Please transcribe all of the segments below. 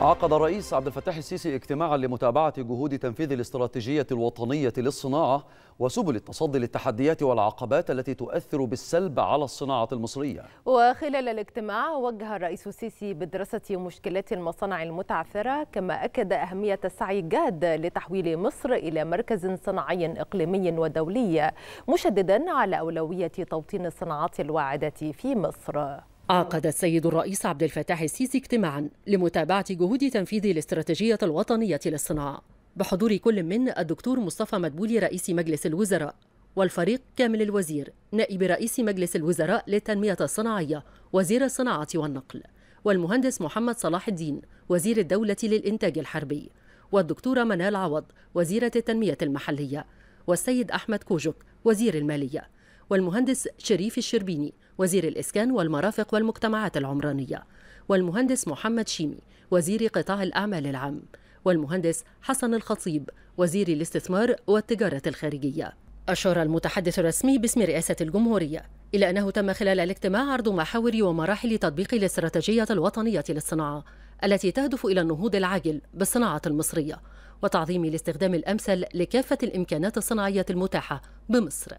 عقد الرئيس عبد الفتاح السيسي اجتماعا لمتابعة جهود تنفيذ الاستراتيجية الوطنية للصناعة وسبل التصدي للتحديات والعقبات التي تؤثر بالسلب على الصناعة المصرية وخلال الاجتماع وجه الرئيس السيسي بدراسة مشكلات المصانع المتعثرة كما أكد أهمية السعي الجاد لتحويل مصر إلى مركز صناعي إقليمي ودولي مشددا على أولوية توطين الصناعات الواعدة في مصر عقد السيد الرئيس عبد الفتاح السيسي اجتماعا لمتابعة جهود تنفيذ الاستراتيجية الوطنية للصناعة بحضور كل من الدكتور مصطفى مدبولي رئيس مجلس الوزراء والفريق كامل الوزير نائب رئيس مجلس الوزراء للتنمية الصناعية وزير الصناعة والنقل والمهندس محمد صلاح الدين وزير الدولة للإنتاج الحربي والدكتورة منال عوض وزيرة التنمية المحلية والسيد أحمد كوجك وزير المالية والمهندس شريف الشربيني وزير الإسكان والمرافق والمجتمعات العمرانية والمهندس محمد شيمي وزير قطاع الأعمال العام والمهندس حسن الخطيب وزير الاستثمار والتجارة الخارجية أشار المتحدث الرسمي باسم رئاسة الجمهورية إلى أنه تم خلال الاجتماع عرض محاور ومراحل تطبيق الاستراتيجية الوطنية للصناعة التي تهدف إلى النهوض العاجل بالصناعة المصرية وتعظيم الاستخدام الأمثل لكافة الإمكانات الصناعية المتاحة بمصر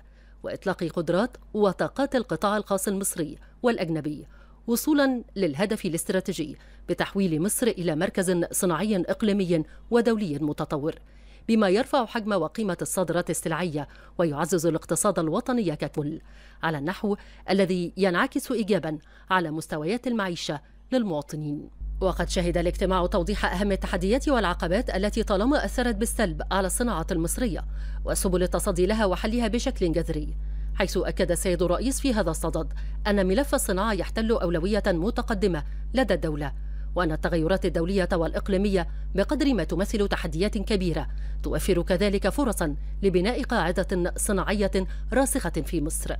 وإطلاق قدرات وطاقات القطاع الخاص المصري والأجنبي وصولا للهدف الاستراتيجي بتحويل مصر إلى مركز صناعي إقليمي ودولي متطور بما يرفع حجم وقيمة الصادرات السلعية ويعزز الاقتصاد الوطني ككل على النحو الذي ينعكس إيجابا على مستويات المعيشة للمواطنين وقد شهد الاجتماع توضيح أهم التحديات والعقبات التي طالما أثرت بالسلب على الصناعة المصرية وسبل التصدي لها وحلها بشكل جذري حيث أكد السيد الرئيس في هذا الصدد أن ملف الصناعة يحتل أولوية متقدمة لدى الدولة وأن التغيرات الدولية والإقليمية بقدر ما تمثل تحديات كبيرة توفر كذلك فرصا لبناء قاعدة صناعية راسخة في مصر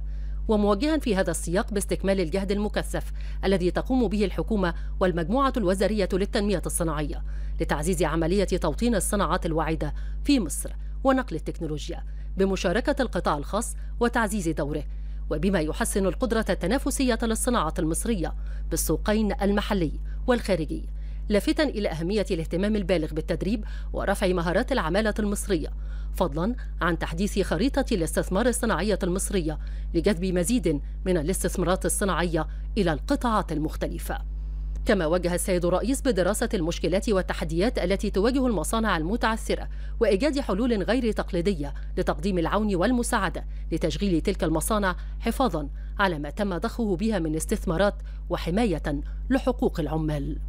وموجها في هذا السياق باستكمال الجهد المكثف الذي تقوم به الحكومة والمجموعة الوزارية للتنمية الصناعية لتعزيز عملية توطين الصناعات الواعدة في مصر ونقل التكنولوجيا بمشاركة القطاع الخاص وتعزيز دوره وبما يحسن القدرة التنافسية للصناعة المصرية بالسوقين المحلي والخارجي لافتا إلى أهمية الاهتمام البالغ بالتدريب ورفع مهارات العمالة المصرية فضلا عن تحديث خريطة الاستثمار الصناعية المصرية لجذب مزيد من الاستثمارات الصناعية إلى القطاعات المختلفة كما وجه السيد الرئيس بدراسة المشكلات والتحديات التي تواجه المصانع المتعثرة وإيجاد حلول غير تقليدية لتقديم العون والمساعدة لتشغيل تلك المصانع حفاظا على ما تم ضخه بها من استثمارات وحماية لحقوق العمال